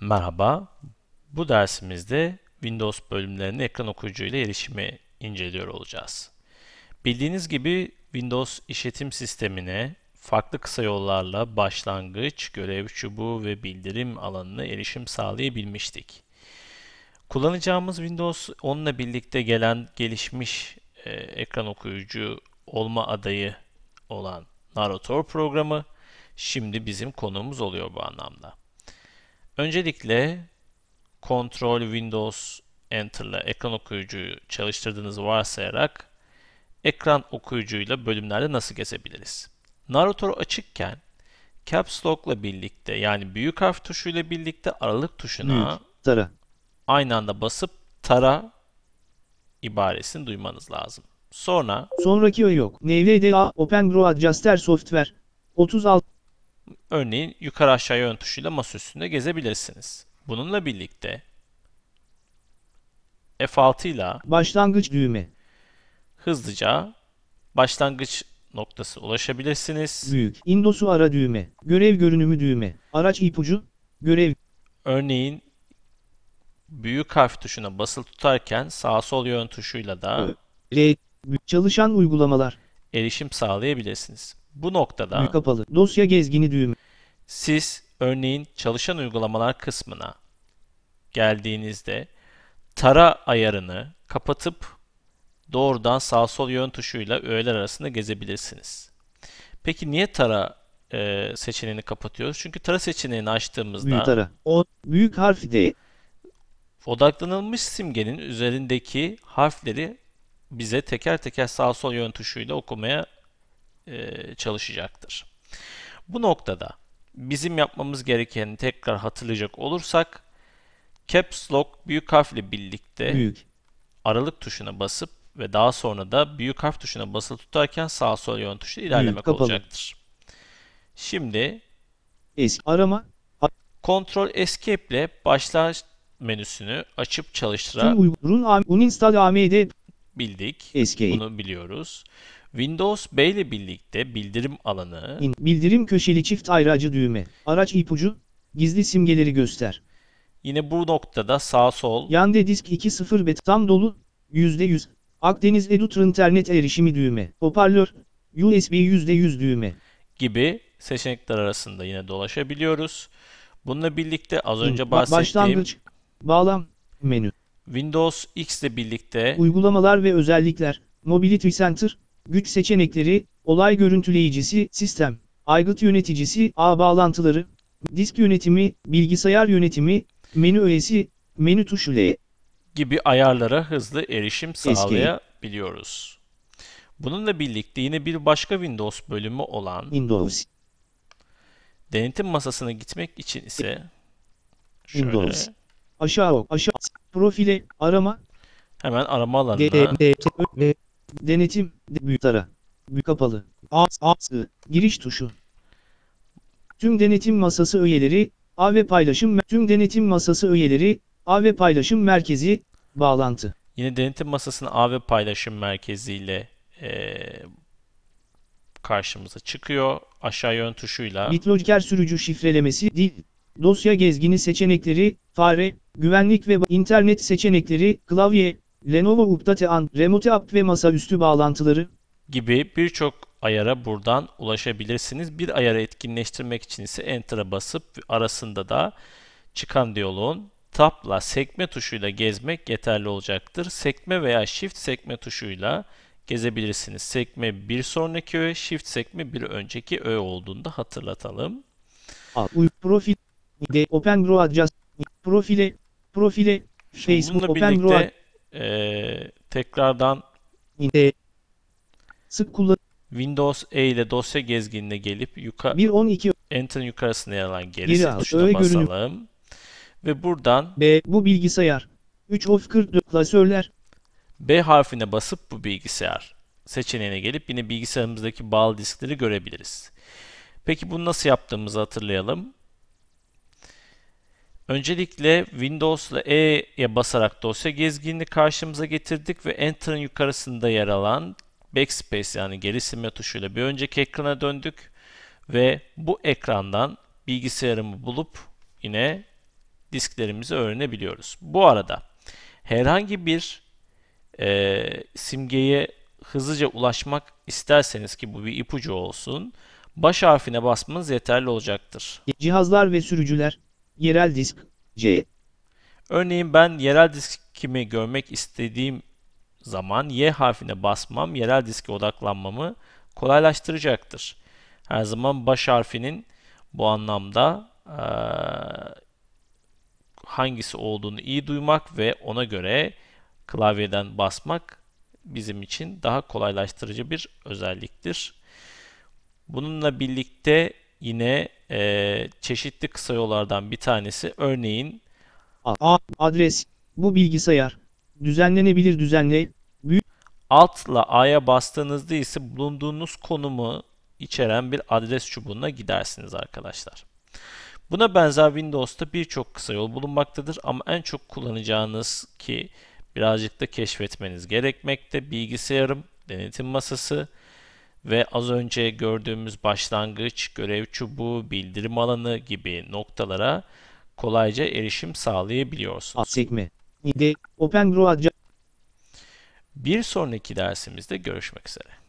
Merhaba, bu dersimizde Windows bölümlerine ekran okuyucuyla erişimi inceliyor olacağız. Bildiğiniz gibi Windows işletim sistemine farklı kısa yollarla başlangıç, görev çubuğu ve bildirim alanına erişim sağlayabilmiştik. Kullanacağımız Windows onunla birlikte gelen gelişmiş e, ekran okuyucu olma adayı olan Narrator programı şimdi bizim konuğumuz oluyor bu anlamda. Öncelikle Ctrl Windows Enter ile ekran okuyucuyu çalıştırdığınızı varsayarak ekran okuyucuyla bölümlerde nasıl gezebiliriz? Narrator açıkken Caps Lock ile birlikte yani büyük harf tuşu ile birlikte aralık tuşuna büyük, tara. aynı anda basıp tara ibaresini duymanız lazım. Sonra sonraki yok. NVDA Open Grow Adjuster Software 36 Örneğin yukarı aşağı yön tuşuyla masaüstünde gezebilirsiniz. Bununla birlikte F6 ile başlangıç düğme hızlıca başlangıç noktası ulaşabilirsiniz. Büyük. Indosu ara düğme. Görev görünümü düğme. Araç ipucu. Görev. Örneğin büyük harf tuşuna basılı tutarken sağ sol yön tuşuyla da L. Çalışan uygulamalar erişim sağlayabilirsiniz. Bu noktada kapalı. Dosya gezgini düğümü. Siz örneğin çalışan uygulamalar kısmına geldiğinizde tara ayarını kapatıp doğrudan sağ sol yön tuşuyla öğeler arasında gezebilirsiniz. Peki niye tara e, seçeneğini kapatıyoruz? Çünkü tara seçeneğini açtığımızda büyük tara. O büyük harf değil. Odaklanılmış simgenin üzerindeki harfleri bize teker teker sağ sol yön tuşuyla okumaya e, çalışacaktır. Bu noktada bizim yapmamız gerekeni tekrar hatırlayacak olursak caps lock büyük harfle birlikte büyük. aralık tuşuna basıp ve daha sonra da büyük harf tuşuna basılı tutarken sağ sol yön tuşu ilerlemek büyük, olacaktır. Şimdi es arama Ctrl Escape ile başlangıç menüsünü açıp çalıştıra. Uygur'un Uninstall AMD bildik. Escape. Bunu biliyoruz. Windows B ile birlikte bildirim alanı. İn, bildirim köşeli çift ayracı düğme. Araç ipucu. Gizli simgeleri göster. Yine bu noktada sağ sol. Yande disk 2.0 bet tam dolu. %100. Akdeniz Edutur internet erişimi düğme. Hoparlör. USB %100 düğme. Gibi seçenekler arasında yine dolaşabiliyoruz. Bununla birlikte az önce bahsettiğim... Başlangıç. Bağlam. Menü. Windows X ile birlikte uygulamalar ve özellikler, Mobility Center, güç seçenekleri, olay görüntüleyicisi, sistem, aygıt yöneticisi, ağ bağlantıları, disk yönetimi, bilgisayar yönetimi, menü öğesi, menü tuşu ile gibi ayarlara hızlı erişim sağlayabiliyoruz. Bununla birlikte yine bir başka Windows bölümü olan Windows denetim masasına gitmek için ise şöyle Windows aşağı aşağı Profile, arama. Hemen arama alanına. Denetim, büyük ara. Büyük kapalı. Askı, giriş tuşu. Tüm denetim masası üyeleri, A ve paylaşım, tüm denetim masası üyeleri, A ve paylaşım merkezi, bağlantı. Yine denetim masasının A ve paylaşım merkeziyle e, karşımıza çıkıyor. Aşağı yön tuşuyla. BitLocker sürücü şifrelemesi dil dosya gezgini seçenekleri, fare, güvenlik ve internet seçenekleri, klavye, Lenovo Update and Remote App ve masaüstü bağlantıları gibi birçok ayara buradan ulaşabilirsiniz. Bir ayarı etkinleştirmek için ise Enter'a basıp arasında da çıkan diyaloğun Tab'la sekme tuşuyla gezmek yeterli olacaktır. Sekme veya Shift sekme tuşuyla gezebilirsiniz. Sekme bir sonraki öğe, Shift sekme bir önceki öğe olduğunda hatırlatalım. Profil de Open Broadcast profile profile Facebook Open birlikte, e, tekrardan de sık kullan Windows E ile dosya gezginine gelip yukarı 112 Enter'ın yukarısına yer alan geri gerisi tuşuna basalım. Görünüm. Ve buradan B bu bilgisayar 3 of 44 klasörler B harfine basıp bu bilgisayar seçeneğine gelip yine bilgisayarımızdaki bağlı diskleri görebiliriz. Peki bunu nasıl yaptığımızı hatırlayalım. Öncelikle Windows'la E'ye basarak dosya gezginini karşımıza getirdik ve Enter'ın yukarısında yer alan Backspace yani geri silme tuşuyla bir önceki ekrana döndük ve bu ekrandan bilgisayarımı bulup yine disklerimizi öğrenebiliyoruz. Bu arada herhangi bir e, simgeye hızlıca ulaşmak isterseniz ki bu bir ipucu olsun baş harfine basmanız yeterli olacaktır. Cihazlar ve sürücüler Yerel disk C. Örneğin ben yerel diskimi görmek istediğim zaman Y harfine basmam yerel diske odaklanmamı kolaylaştıracaktır. Her zaman baş harfinin bu anlamda e, hangisi olduğunu iyi duymak ve ona göre klavyeden basmak bizim için daha kolaylaştırıcı bir özelliktir. Bununla birlikte yine e, çeşitli kısa yollardan bir tanesi. Örneğin A, adres, bu bilgisayar, düzenlenebilir düzenle, büyük. Altla A'ya bastığınızda ise bulunduğunuz konumu içeren bir adres çubuğuna gidersiniz arkadaşlar. Buna benzer Windows'ta birçok kısa yol bulunmaktadır ama en çok kullanacağınız ki birazcık da keşfetmeniz gerekmekte bilgisayarım, denetim masası, ve az önce gördüğümüz başlangıç, görev çubuğu, bildirim alanı gibi noktalara kolayca erişim sağlayabiliyorsunuz. Sekme. Bir sonraki dersimizde görüşmek üzere.